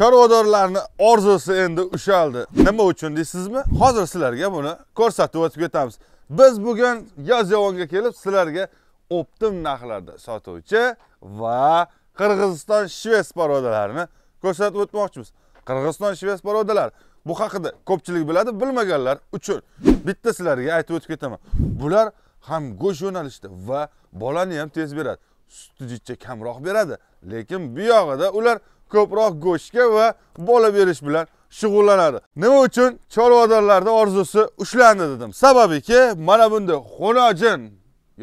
chorvadorlarni orzusi endi ushaldi nima uchun deysizmi hozir sizlarga buni ko'rsatib o'tib ketamiz biz bugun yozyovonga kelib sizlarga optim narxlarda sotuvchi va qirg'iziston shves parodalarini ko'rsatib o'tmoqchimiz qirg'iziston shves parodalar bu haqida ko'pchilik biladi bilmaganlar uchun bitta sizlarga aytib o'tib ketaman bular ham go'sht yo'nalishida va bolani ham tez beradi sutni jicha kamroq beradi lekin bu ular ko'proq go'shtga va bola berish bilan shug'ullanadi nima uchun chorvadorlarni orzusi ushlandi dedim sababiki mana bunda xunojin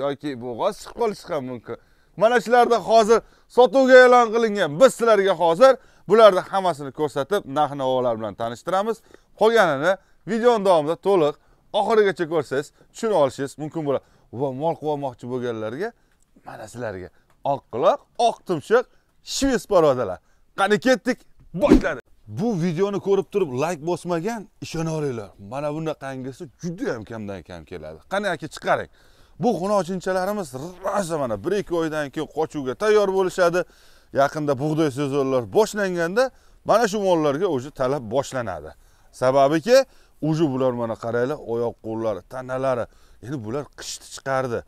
yoki bo'g'oz chiqib qolishi ham mumkin mana shularda hozir sotuvga e'lon qilingan biz sizlarga hozir bularni hammasini ko'rsatib narx navolar bilan tanishtiramiz qolganini videoni davomida to'liq oxirigacha ko'rsangiz tushuna olishingiz mumkin bo'ladi va mol qilib bo'lganlarga mana sizlarga oq quloq oq tumshuq shvets parvodalar qani ketdik boshladi bu videoni ko'rib turib layk bosmagan ishonaveringlar mana bunaqangisi juda ham kamdan kam keladi qani aka chiqaring bu xunochinchalarimiz rosa mana bir ikki oydan keyin qochuvga tayyor bo'lishadi yaqinda bug'doy sezonlar boshlanganda mana shu mollarga уже talab boshlanadi sababiki уже bular mana qaranglar oyoq qo'llari tanalari endi bular qishni chiqardi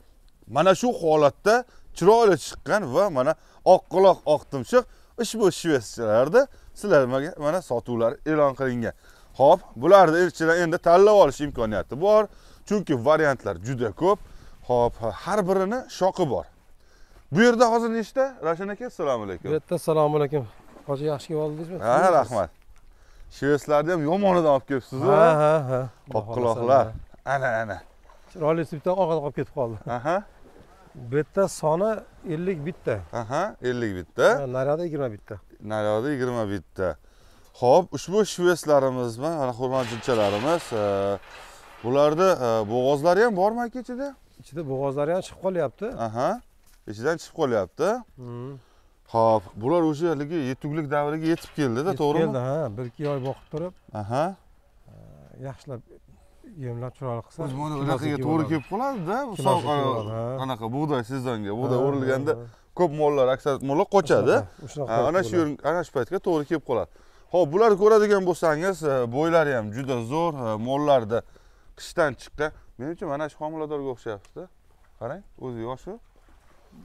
mana shu holatda chiroyli chiqqan va mana oq quloq oq timshiq ushbu shvetsiyada sizlarga mana sotuvlar e'lon qilingan ho'p bularni elchilar endi tanlab olish imkoniyati bor chunki variantlar juda ko'p ho'p har birini shoqi bor bu yerda hozir nechta ravshan aka assalomu alaykum bitta assalomu alaykum hoji yaxshi kelib oldingizmi ha rahmat shvetslarni ham yomonidan olib kelibsiz ha ha ha oq quloqlar ana ana chiroyli bitta orqada qolib ketib qoldi aha bu yerda soni ellik bitta aha ellik bitta naryoqda yigirma bitta naryoqda yigirma bitta ho'p ushbu shveslarimiz ana xurmat jinchalarimiz e, bularni e, bo'g'ozlari ham bormi aka ichida ichida bo'g'ozlari ham chiqib qolyapti aha ichidan chiqib qolyapti ho'p hmm. bular o'sha haligi yetuklik davriga yetib keldida to'g'rimi keldi ha bir ikki oy boqib turib aha yaxshilab yemlab chiroyli qilsa mana unaqaga to'g'ri kelib qoladida misol anaqa bug'doy sezonga bug'doy o'rilganda ko'p mollar aksar mollar qochadi ana shu ana shu paytga to'g'ri kelib qoladi ho'p bularni ko'radigan bo'lsangiz e, bo'ylari ham juda zo'r e, mollarda qishdan chiqqan menimcha mana shu homiladorga o'xshayaptida qarang o'zi yoshi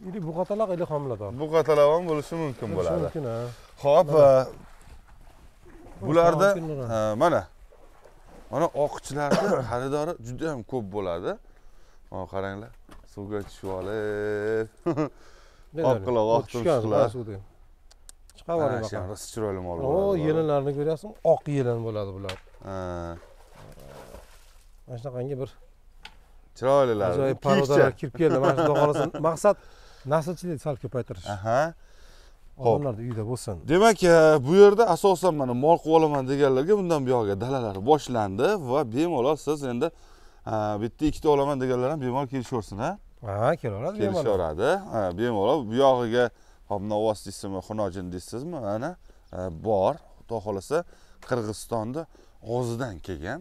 или buqataloq или homilador buqataloq ham bo'lishi mumkin bo'ladi mumkin ho'p e, bularda mana mana oqichlarni xaridori juda ham ko'p bo'ladi mana qaranglar suvga tushib olib oqqiloq oq tumshuqlar chiqarib yuboraman shunaqa chiroyli mol bo'ladi yelinlarini ko'ryapsizmi oq yelin bo'ladi bular mana shunaqangi bir chiroylilar ajoyib parvodalar kirib keldi mana shu xolos maqsad naslchilikni sal ko'paytirish aha odamlarni uyida bo'lsin demak e, bu yerda asosan mana mol qilib olaman deganlarga bundan buyog'iga dalalari boshlandi va bemalol siz endi e, bitta ikkita olaman deganlar ham bemalol kelishaversin a ha kelaveradi kelishaveradi e, bemalol bu yog'iga hop novvoz deysizmi xunojin deysizmi mana bor xudo xohlasa qirg'izistonni og'zidan kelgan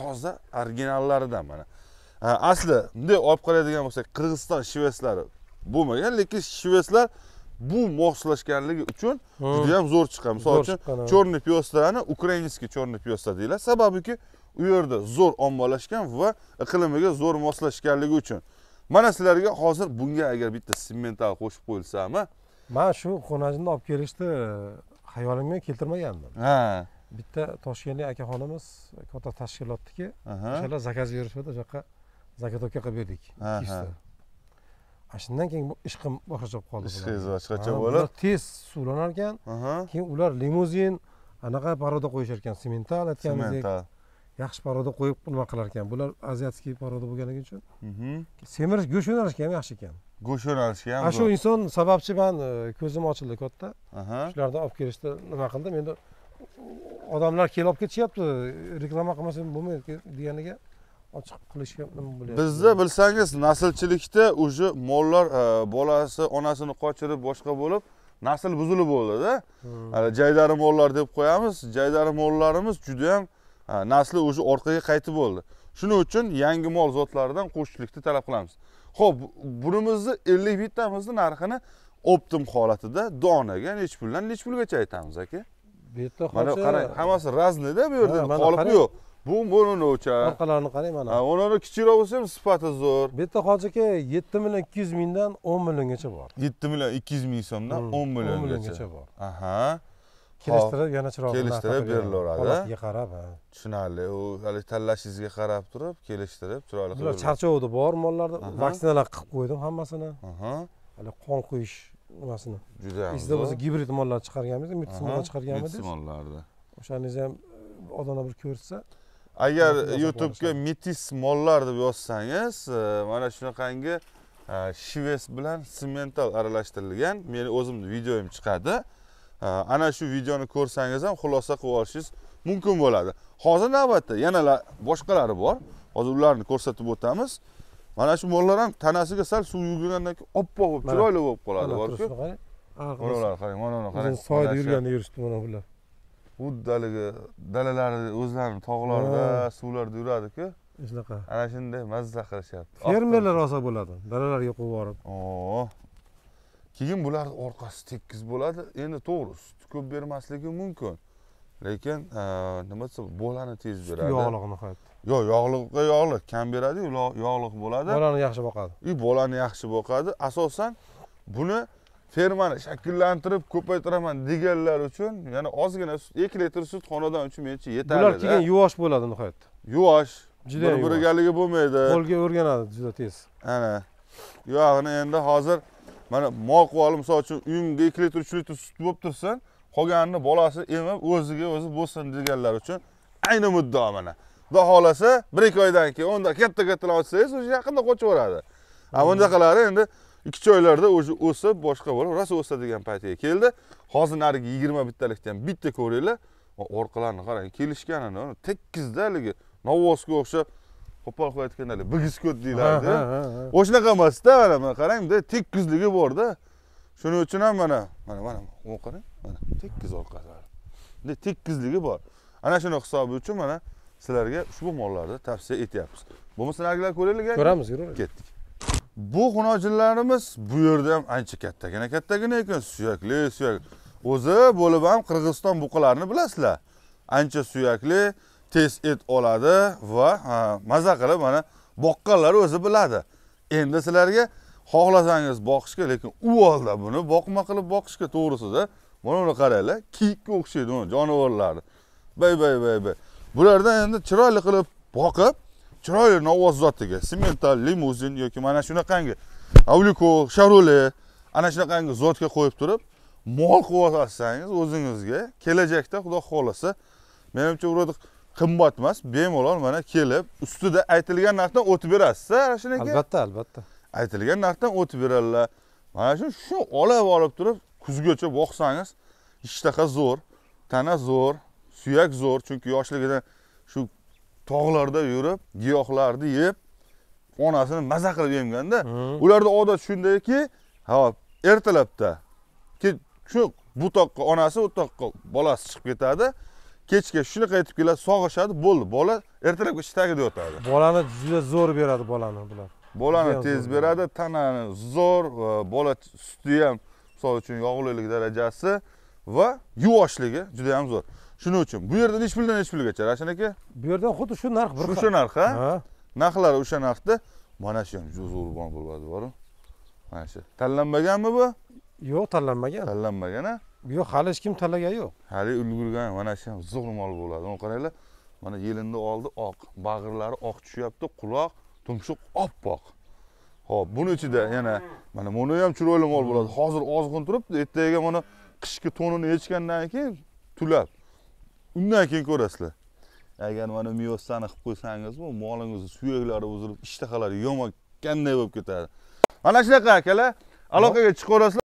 toza originallaridan mana asli bunday olib qaraydigan bo'lsak qirg'iziston shveslari bo'lmagan lekin shveslar bu moslashganligi uchun juda ham zo'r chiqqan misol uchun черный piyostani ukrainskiy черный piyosta deyiladi sababiki u yerda zo'r ommalashgan va iqlimiga zo'r moslashganligi uchun mana sizlarga hozir bunga agar bitta simmental qo'shib qo'yilsami man shu xonajinni olib kelishni e, xayolimga keltirmagandim ha bitta toshkentlik akaxonimiz katta tashkilotniki o'shalar zakaz berishadi o'sha yoqqa qilib berdik ikkita shundan keyin ishqim boshqacha bo'lib qoldi ishqingiz boshqacha bo'lib tez suvlanar ekan keyin ular limuzin anaqa paroda qo'yishar ekan semental aytganimizdek yaxshi paroda qo'yib nima qilar ekan bular aziyatskiy paroda bo'lganligi uchun mhm. semirish go'sht yo'nalishiga ham yaxshi ekan go'sht yo'nalishiga ham shu inson sababchi man e, ko'zim ochildi katta shularni olib kelishda nima qildim endi odamlar kelib olib ketishyapti reklama qilmasam bo'lmaydi deganiga ochiq qilishga nima bo'lyapti bizda bilsangiz naslchilikda уже mollar e, bolasi onasini qochirib boshqa bo'lib nasl buzilib bo'ldida hmm. e, jaydari mollar deb qo'yamiz jaydari mollarimiz judayam e, nasli уже orqaga qaytib bo'ldi shuning uchun yangi mol zotlaridan qo'shishlikni talab qilamiz ho'p bunimizni ellik bittamizni narxini optim holatida donaga nechi puldan nechi pulgacha aytamiz aka bu yerda mana qarang hammasi raznida bu yerda qolipi yo'q bu bo'rini o'lchar orqalarini qarang mana ha ularni kichikroq bo'lsa ham sifati zo'r bu yerda hoji aka yetti million ikki yuz mingdan o'n milliongacha bor yetti million ikki yuz ming so'mdan hmm, o'n milliongacha bor aha kelishtirib yana chiroqni kelishtirib berilaveradi qarab tushunarli u hali tanlashingizga qarab turib kelishtirib chiroyli qilib charchovdi bor mollarda vaksinalar qilib qo'ydim hammasini hali qon quyish nimasini juda ham esizda bo'lsa gibrid mollarni chiqarganmiz mitsimollar chiqarganmiz mitsimollarni o'shaningizni ham e, odamlar bir ko'rsa agar youtubega metis mollar deb yozsangiz e, mana shunaqangi e, shves bilan simental aralashtirilgan meni o'zimni videoyim chiqadi e, ana shu videoni ko'rsangiz ham xulosa qilib olishingiz mumkin bo'ladi hozir navbatda yana boshqalari bor hozir ularni ko'rsatib o'tamiz mana shu mollar ham tanasiga sal suv yugurgandan keyin oppoq bo'lib chiroyli bo'lib qoladi borku qarang mana uni qarang soyda yurganda yurishdi mana bular xuddi haligi dalalari o'zlarini tog'larida suvlarda yuradiku shunaqa ana shunday mazza qilishyapti fermerlar olsa bo'ladi dalalarga qo'yib yuborib oh. keyin bularni orqasi tekis bo'ladi endi to'g'ri sutni ko'p bermasligi mumkin lekin e, nima desa bolani tez beradi yog'liq nihoyat yo'q yog'liqqa yog'liq kam beradiyu yog'liq bo'ladi bolani yaxshi boqadi и bolani yaxshi boqadi asosan buni fermani shakllantirib ko'paytiraman deganlar uchun yana ozgina litr sut xonadon uchun menimcha yetarli ular keyin yuvosh bo'ladi nihoyatda yuvosh juda bir birigaligi bo'lmaydi qo'lga o'rganadi juda tez ana yo'g'ini endi hozir mana mol quvoli misol uchun uyimda ikki litr uch litr sut bo'lib tursin qolganini bolasi emib o'ziga o'zi bo'lsin deganlar uchun ayni muddao mana xudo xohlasa bir ikki oydan keyin unda katta kattalar ochsangiz уже yaqinda qochaveradi a bunaqalari endi ikki уже o'sib boshqa bo'lib rosa o'sadigan paytiga keldi hozir narigi yigirma bittalikdan ham bitta ko'ringlar orqalarini qarang kelishganini tekkizda haligi novvosga o'xshab qo'pol aytganda haligi bigiskot deyilardi o'shanaqa emasda mana mana qarang bunday tekkizligi borda shuning uchun ham mana mana mana qarang mana tekkiz orqalari bunday tekkizligi bor ana shuni hisobi uchun mana sizlarga ushbu mollarni tavsiya etyapmiz bo'lmasa narigilarni ko'raylik ko'ramiz yuraveramiz ketdik bu xunojilarimiz bu yerda ham ancha kattagina kattagina ekan suyakli suyak o'zi bo'lib ham qirg'iziston buqalarini bilasizlar ancha suyakli tez et oladi va maza qilib mana boqqanlar o'zi biladi endi sizlarga xohlasangiz boqishga lekin u holda buni boqma qilib boqishga to'g'risida mana buni qaranglar kiyikka o'xshaydi jonivorlari bay bay bay bay bulardan endi chiroyli qilib boqib chiroyli novvoz zotiga semental limuzin yoki mana shunaqangi avliko shavrole ana shunaqangi zotga qo'yib turib mol qilib olsangiz o'zingizga kelajakda xudo xohlasa menimcha вроде qimmat emas bemalol mana kelib ustida aytilgan narxdan o'tib berasizda ana shunaqa albatta albatta aytilgan narxdan o'tib beradilar mana shu shu olib olib turib kuzgacha boqsangiz ishtaha zo'r tana zo'r suyak zo'r chunki yoshligidan shu tog'larda yurib giyohlarni yeb onasini mazza qilib yemganda ularda odat shundayki ha ertalabda shu bu toqqa onasi u toqqa bolasi chiqib ketadi kechga shunaqa yetib keladi sog'ishadi bo'ldi bola ertalabgacha tagida yotadi bolani juda zo'r beradi bolani bular bolani tez beradi tanani zo'r bola suti ham misol uchun yog'lilik darajasi va yuvoshligi juda ham zo'r shuning uchun bu yerda nechi puldan nechi pulgacha ravshan aka bu yerda xuddi shu narx bir o'sha narx ha narxlari o'sha narxda mana shu ham juda bo'ladi boru mana shu tanlanmaganmi bu yo'q tanlanmagan tanlanmagan a yo'q hali hech kim tanlagani yo'q hali ulgurgan mana shu ham zo'r mol bo'ladi uni qaranglar mana yelinni oldi oq bag'irlari oq tushyapti quloq tumshuq oppoq ho'p buni ichida yana mana buni ham chiroyli mol bo'ladi hozir ozg'in turibdi ertaga mana qishki to'nini yechgandan keyin tulab undan keyin ko'rasizlar agar mana miyosani qilib qo'ysangiz bu molingizni suyaklari uzilib ishtahalari yomon qanday bo'lib ketadi mana shunaqa akalar aloqaga yuborasizlar